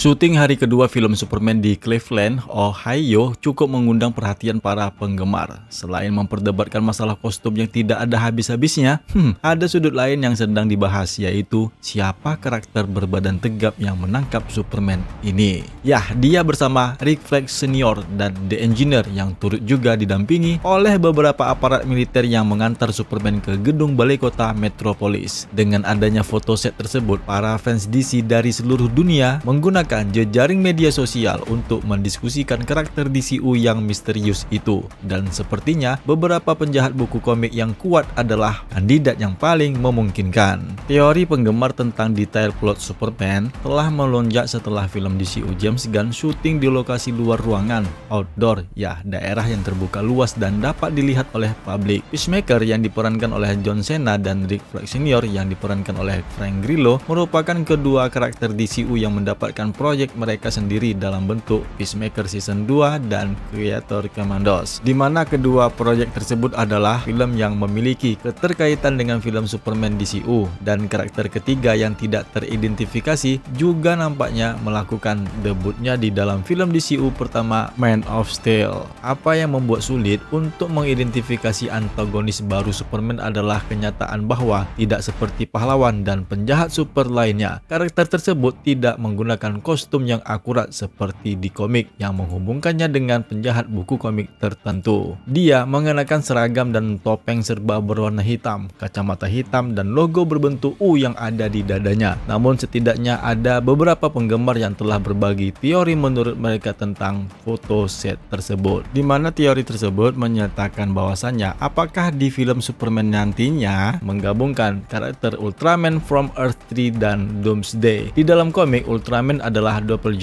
Syuting hari kedua film Superman di Cleveland, Ohio cukup mengundang perhatian para penggemar. Selain memperdebatkan masalah kostum yang tidak ada habis-habisnya, hmm, ada sudut lain yang sedang dibahas yaitu siapa karakter berbadan tegap yang menangkap Superman ini. Yah, dia bersama Rick Flag Senior dan The Engineer yang turut juga didampingi oleh beberapa aparat militer yang mengantar Superman ke gedung balai kota Metropolis. Dengan adanya foto set tersebut, para fans DC dari seluruh dunia menggunakan menggunakan jejaring media sosial untuk mendiskusikan karakter DCU yang misterius itu. Dan sepertinya beberapa penjahat buku komik yang kuat adalah kandidat yang paling memungkinkan. Teori penggemar tentang detail plot Superman telah melonjak setelah film DCU James Gunn syuting di lokasi luar ruangan, outdoor, ya daerah yang terbuka luas dan dapat dilihat oleh publik. Peacemaker yang diperankan oleh John Cena dan Rick Flag Senior yang diperankan oleh Frank Grillo merupakan kedua karakter DCU yang mendapatkan proyek mereka sendiri dalam bentuk Peacemaker Season 2 dan Creator Commandos, di mana kedua proyek tersebut adalah film yang memiliki keterkaitan dengan film Superman DCU dan karakter ketiga yang tidak teridentifikasi juga nampaknya melakukan debutnya di dalam film DCU pertama Man of Steel. Apa yang membuat sulit untuk mengidentifikasi antagonis baru Superman adalah kenyataan bahwa tidak seperti pahlawan dan penjahat super lainnya, karakter tersebut tidak menggunakan kostum yang akurat seperti di komik yang menghubungkannya dengan penjahat buku komik tertentu. Dia mengenakan seragam dan topeng serba berwarna hitam, kacamata hitam, dan logo berbentuk U yang ada di dadanya. Namun setidaknya ada beberapa penggemar yang telah berbagi teori menurut mereka tentang foto set tersebut. Di mana teori tersebut menyatakan bahwasannya apakah di film Superman nantinya menggabungkan karakter Ultraman from Earth 3 dan Doomsday. Di dalam komik, Ultraman adalah adalah double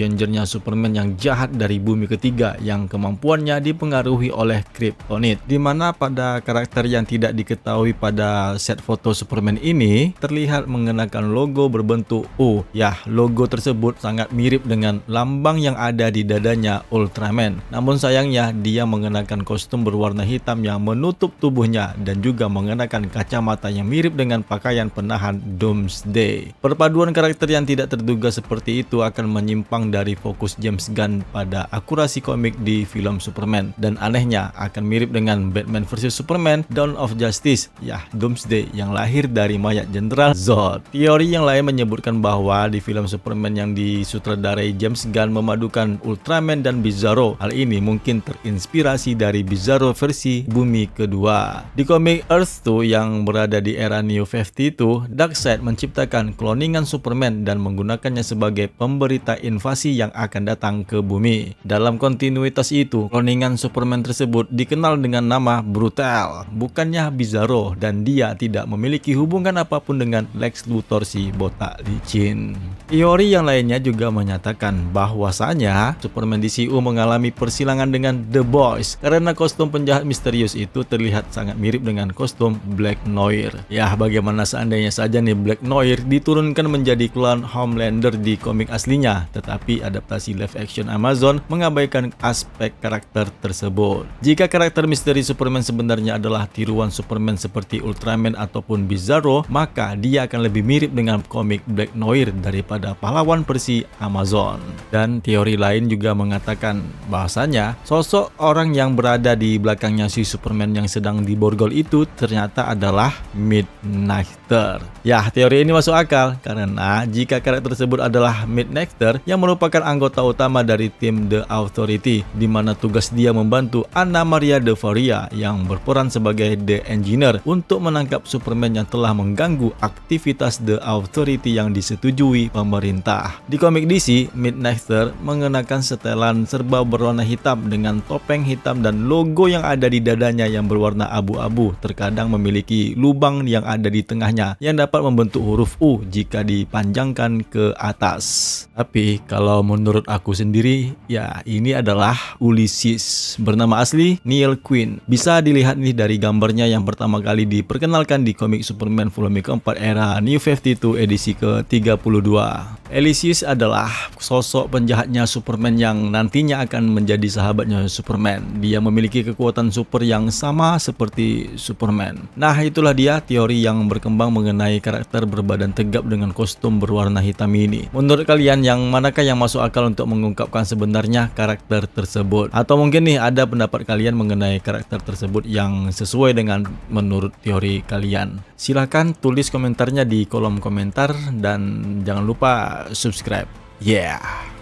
Superman yang jahat dari bumi ketiga yang kemampuannya dipengaruhi oleh Kryptonite. Dimana pada karakter yang tidak diketahui pada set foto Superman ini terlihat mengenakan logo berbentuk U. ya logo tersebut sangat mirip dengan lambang yang ada di dadanya Ultraman. Namun sayangnya dia mengenakan kostum berwarna hitam yang menutup tubuhnya dan juga mengenakan kacamata yang mirip dengan pakaian penahan Doomsday. Perpaduan karakter yang tidak terduga seperti itu akan akan menyimpang dari fokus James Gunn pada akurasi komik di film Superman dan anehnya akan mirip dengan Batman vs Superman Dawn of Justice ya Doomsday yang lahir dari mayat Jenderal Zod. Teori yang lain menyebutkan bahwa di film Superman yang disutradarai James Gunn memadukan Ultraman dan Bizarro. Hal ini mungkin terinspirasi dari Bizarro versi bumi kedua. Di komik Earth 2 yang berada di era New 52, Darkseid menciptakan kloningan Superman dan menggunakannya sebagai pemberi berita invasi yang akan datang ke bumi. Dalam kontinuitas itu, kloningan Superman tersebut dikenal dengan nama Brutal, bukannya Bizarro dan dia tidak memiliki hubungan apapun dengan Lex Luthor si botak licin. Teori yang lainnya juga menyatakan bahwasanya Superman DCU mengalami persilangan dengan The Boys karena kostum penjahat misterius itu terlihat sangat mirip dengan kostum Black Noir. Ya, bagaimana seandainya saja nih Black Noir diturunkan menjadi klan Homelander di komik asli aslinya, tetapi adaptasi live action Amazon mengabaikan aspek karakter tersebut. Jika karakter misteri Superman sebenarnya adalah tiruan Superman seperti Ultraman ataupun Bizarro, maka dia akan lebih mirip dengan komik Black Noir daripada pahlawan Persi Amazon. Dan teori lain juga mengatakan bahasanya sosok orang yang berada di belakangnya si Superman yang sedang diborgol itu ternyata adalah Midnighter. Ya, teori ini masuk akal karena jika karakter tersebut adalah Midnighter Lecter yang merupakan anggota utama dari tim The Authority, di mana tugas dia membantu Anna Maria De Faria yang berperan sebagai The Engineer untuk menangkap Superman yang telah mengganggu aktivitas The Authority yang disetujui pemerintah. Di komik DC, Midnighter mengenakan setelan serba berwarna hitam dengan topeng hitam dan logo yang ada di dadanya yang berwarna abu-abu terkadang memiliki lubang yang ada di tengahnya yang dapat membentuk huruf U jika dipanjangkan ke atas. Tapi kalau menurut aku sendiri, ya ini adalah Ulysses bernama asli Neil Quinn. Bisa dilihat nih dari gambarnya yang pertama kali diperkenalkan di komik Superman volume keempat era New 52 edisi ke-32. Elysius adalah sosok penjahatnya Superman yang nantinya akan menjadi sahabatnya Superman. Dia memiliki kekuatan super yang sama seperti Superman. Nah, itulah dia teori yang berkembang mengenai karakter berbadan tegap dengan kostum berwarna hitam ini. Menurut kalian yang manakah yang masuk akal untuk mengungkapkan sebenarnya karakter tersebut? Atau mungkin nih ada pendapat kalian mengenai karakter tersebut yang sesuai dengan menurut teori kalian? Silahkan tulis komentarnya di kolom komentar dan jangan lupa Uh, subscribe yeah